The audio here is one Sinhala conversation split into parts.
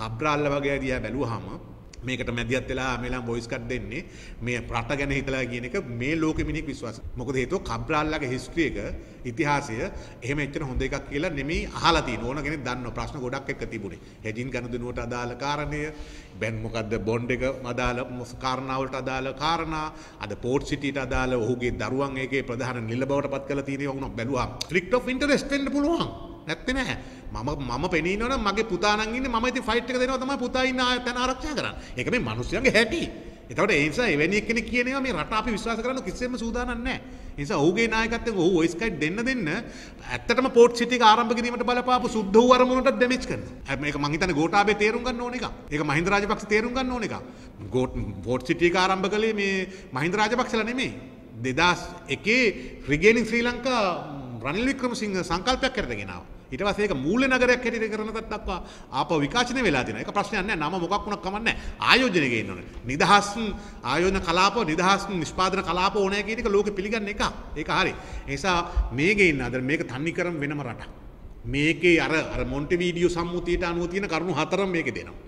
කබ්‍රාල්ල වගේ දිහා බැලුවහම මේකට මැදිහත් වෙලා මේලා වොයිස් කට් දෙන්නේ මේ රට ගැන හිතලා කියන එක මේ ලෝකෙ මිනිහෙක් විශ්වාස. මොකද හේතුව කබ්‍රාල්ලාගේ හිස්ටරි එක ඉතිහාසය එහෙම එච්චර හොඳ එකක් කියලා නෙමෙයි අහලා තියෙන ඕන කෙනෙක් දන්නව ප්‍රශ්න ගොඩක් එක්ක තිබුණේ. හෙජින් ගනුදෙනුවට අදාළ කාරණය, බැන් මොකද්ද බොන්ඩ් එක අදාළ කාරණාවලට අදාළ කාරණා, අද පෝට් සිටියට අදාළ ඔහුගේ දරුවන් ඒකේ ප්‍රධාන නිල බවට පත් කරලා තියෙනවා වුණා බැලුවා. ක්ලික් ඔෆ් ඉන්ටරෙස්ට් වෙන්න පුළුවන්. නැත්තේ නෑ මම මම පෙනීනවනම් මගේ පුතා නම් ඉන්නේ මම ඉතින් ෆයිට් එක දෙනවා තමයි පුතා ඉන්න තැන ආරක්ෂා කරන්නේ ඒක මේ මිනිස්සුන්ගේ හැටි එතකොට ඒ නිසා එවැනි එක්කෙනෙක් කියනවා මේ රට අපි විශ්වාස කරන්න කිසිම සූදානම් නැහැ. ඒ නිසා ඔහුගේ නායකත්වයෙන් ඔහු වොයිස් කට් දෙන්න දෙන්න ඇත්තටම පෝට් සිටි එක ආරම්භ කිරීමට බලපාපු සුද්ධ වූ අරමුණට ඩැමේජ් කරනවා. මේක මං හිතන්නේ ගෝඨාභය තේරුම් ගන්න ඕන එකක්. ඒක මහින්ද රාජපක්ෂ තේරුම් ගන්න ඕන එකක්. පෝට් සිටි එක ආරම්භ කළේ මේ මහින්ද රාජපක්ෂලා නෙමෙයි. 2001 රිගේනින් ශ්‍රී ලංකා රනිල් වික්‍රමසිංහ සංකල්පයක් කරගෙන ආවා. ඊට පස්සේ ඒක මූල්‍ය නගරයක් හැටියට කරන තත්ත්වක්වා ආපහු විකාශනය වෙලා තියෙනවා. ඒක ප්‍රශ්නයක් නෑ. නම මොකක් වුණත් කමක් නෑ. ආයෝජනයක ඉන්න ඕනේ. නිදහස් ආයෝජන කලාප නිදහස් නිෂ්පාදන කලාප ඕනෑ කියන එක ලෝකෙ පිළිගන්න එක. ඒක හරි. ඒ නිසා මේකේ ඉන්න අද මේක තන්නේ කරම වෙනම රටක්. මේකේ අර අර මොන්ටෙවීඩියෝ සම්මුතියට අනුව තියෙන කරුණු හතරම මේකේ දෙනවා.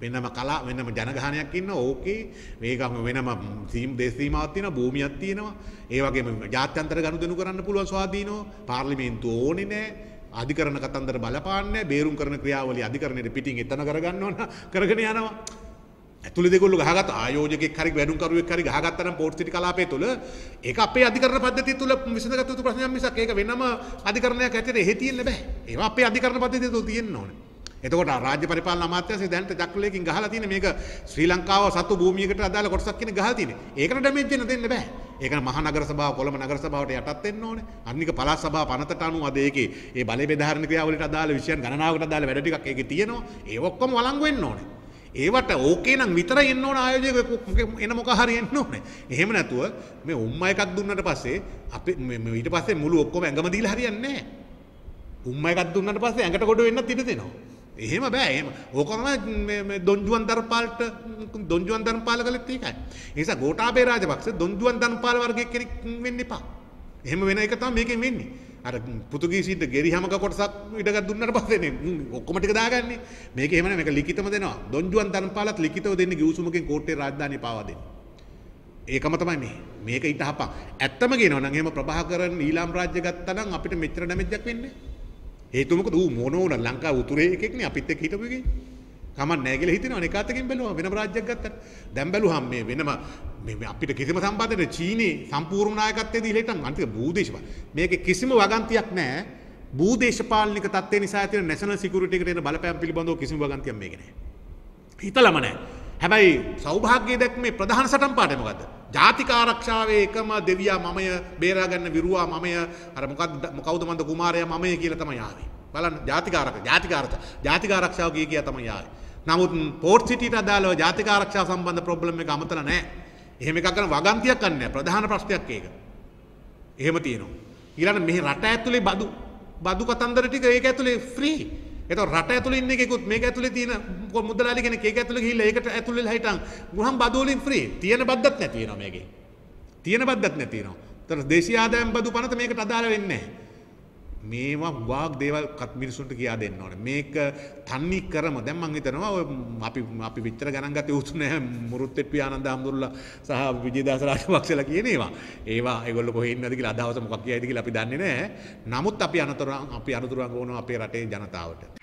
වෙනම කලා වෙනම ජනගහනයක් ඉන්න ඕකේ මේකම වෙනම සීම් දේශ සීමාවක් තියෙනවා භූමියක් තියෙනවා. ඒ වගේම ජාත්‍යන්තර ගනුදෙනු කරන්න පුළුවන් ස්වාධීනව පාර්ලිමේන්තුව ඕනේ නැහැ. අධිකරන කතන්දර බලපාන්නේ බේරුම් කරන ක්‍රියාවලිය අධිකරණයට පිටින් එතන කරගන්න ඕන කරගෙන යනවා. ඇතුළේ දෙගොල්ලෝ ගහගත් ආයෝජකෙක් හරි වැඩුම්කරුවෙක් හරි ගහගත්තා නම් පෝර්ට් සිටි කලාපය තුළ ඒක අපේ අධිකරණ පද්ධතිය තුළ විසඳගත යුතු ප්‍රශ්නයක් මිසක් ඒක වෙනම අධිකරණයක් ඇතුලේ එහෙ තියෙන්න බෑ. ඒවා අපේ අධිකරණ පද්ධතිය තුළ තියෙන්න ඕනේ. එතකොට රාජ්‍ය පරිපාලන අමාත්‍යාංශය දැනට චක්‍රලයකින් ගහලා තියෙන මේක ශ්‍රී ලංකාව සතු භූමියකට අදාළ කොටසක් කියන ගහලා තියෙන්නේ. ඒකට ඩැමේජ් වෙන්න දෙන්න බෑ. ඒක මහනගර සභාව කොළඹ නගර සභාවට යටත් වෙන්න ඕනේ. අනික පළාත් සභාව පනතට අනුව අද ඒකේ ඒ බලය බෙදාහරණ ක්‍රියාවලියට අදාළ විෂයන් ගණනාවකට අදාළ වැඩ ටිකක් ඒකේ තියෙනවා. ඒ ඔක්කොම වළංගු වෙන්න ඕනේ. ඒවට ඕකේ නම් විතර එන්න ඕන ආයෝජක එන මොකක් හරි එන්න ඕනේ. එහෙම නැතුව මේ උම්මා එකක් දුන්නට පස්සේ අපි ඊට පස්සේ මුළු ඔක්කොම ඇඟම දීලා හරියන්නේ නැහැ. උම්මා එකක් දුන්නට පස්සේ ඇඟට ගොඩ වෙන්නත් ඉඩ දෙනවා. එහෙම බෑ එහෙම ඕකම මේ දොන්ජුවන් දරපාලට දොන්ජුවන් දරපාල කළෙත් ඒකයි. ඒ නිසා ගෝඨාභය රාජපක්ෂ දොන්ජුවන් දරපාල වර්ගයේ කෙනෙක් වෙන්න එපා. එහෙම වෙන එක තමයි මේකෙන් වෙන්නේ. අර පුතුගීසීන්ට ගෙරිහමක කොටසක් ඉඩගත් දුන්නාට පස්සේනේ ඔක්කොම ටික දාගන්නේ. මේක එහෙම නෑ මේක ලිඛිතව දෙනවා. දොන්ජුවන් දරපාලත් ලිඛිතව දෙන්නේ ගිවිසුමකින් කෝට්ටේ රාජධානිය පාවා දෙන්නේ. ඒකම තමයි මේ. මේක ඊට හපා. ඇත්තම කියනවා නම් එහෙම ප්‍රභාකරන් ඊලාම් රාජ්‍ය ගත්තා නම් අපිට මෙච්චර ඩැමේජ්යක් වෙන්නේ නෑ. හේතුව මොකද ඌ මොනෝන ලංකා උතුරේ එකෙක්නේ අපිත් එක්ක හිටපු එකේ. කමක් නැහැ කියලා හිතෙනවා අනිකාත් එකෙන් බැලුවා වෙනම රාජ්‍යයක් ගත්තා. දැන් බැලුවාම මේ වෙනම මේ අපිට කිසිම සම්බන්ධයක් චීනේ සම්පූර්ණ නායකත්වයේදී ඉලෙටන් අනිත් භූදේශපාල. මේකේ කිසිම වගන්තියක් නැහැ. භූදේශපාලනික තත්ත්වය නිසා ඇති වෙන නැෂනල් සිකියුරිටි එකට එන බලපෑම් පිළිබඳව කිසිම වගන්තියක් මේකේ නැහැ. හිතලම නැහැ. හැබැයි සෞභාග්‍ය දැක්මේ ප්‍රධාන සටන් පාඩේ මොකද්ද? ජාතික ආරක්ෂාවේ එකම දෙවියා මමය බේරාගන්න විරුවා මමය අර මොකක්ද කවුද මන්ද කුමාරයා මමය කියලා තමයි ආවේ. බලන්න ජාතික ආරක්ෂා ජාතික ආරක්ෂා ජාතික ආරක්ෂාව කිය කියා තමයි ආවේ. නමුත් පෝර්ට් සිටියට අදාළව ජාතික ආරක්ෂාව සම්බන්ධ ප්‍රොබ්ලම් එක අමතලා නැහැ. එහෙම එකක් කරන වගන්තියක් ගන්නෑ ප්‍රධාන ප්‍රශ්නයක් ඒක. එහෙම තියෙනවා. ඊළඟ මෙහි රට ඇතුලේ බදු බදු කතන්දර ටික ඒක ඇතුලේ ෆ්‍රී. එත රට ඇතුල ඉන්නෙකුත් මේ ඇතුල තියන මුදලාලි කෙනෙක් ඒක ඇතුල ගිහිල්ලා ඒකට ඇතුල් වෙලා හිටන් ගුහම් බදු වලින් ෆ්‍රී තියෙන බද්දත් නැති වෙනවා මේකේ තියෙන බද්දත් නැති වෙනවා ඒතර දේශීය ආදායම් බදු පනත මේකට අදාළ වෙන්නේ නැහැ මේවා වාග් දේවල් කත් මිනිසුන්ට කියා දෙන්න ඕන මේක තන්නි කරම දැම්මන් හිතනවා අපි අපි විච්චර ගණන්ගත උතුන මුරුත්තෙට් පියානන්ද හමුදුරල්ල සහ විජේදාස රාජපක්ෂලා කියන ඒවා ඒවා ඒගොල්ලෝ කොහේ ඉන්නද කියලා අදහස මොකක් කියයිද කියලා අපි දන්නේ නැහැ නමුත් අපි අනතුරු අපි අනතුරු අඟවනවා අපේ රටේ ජනතාවට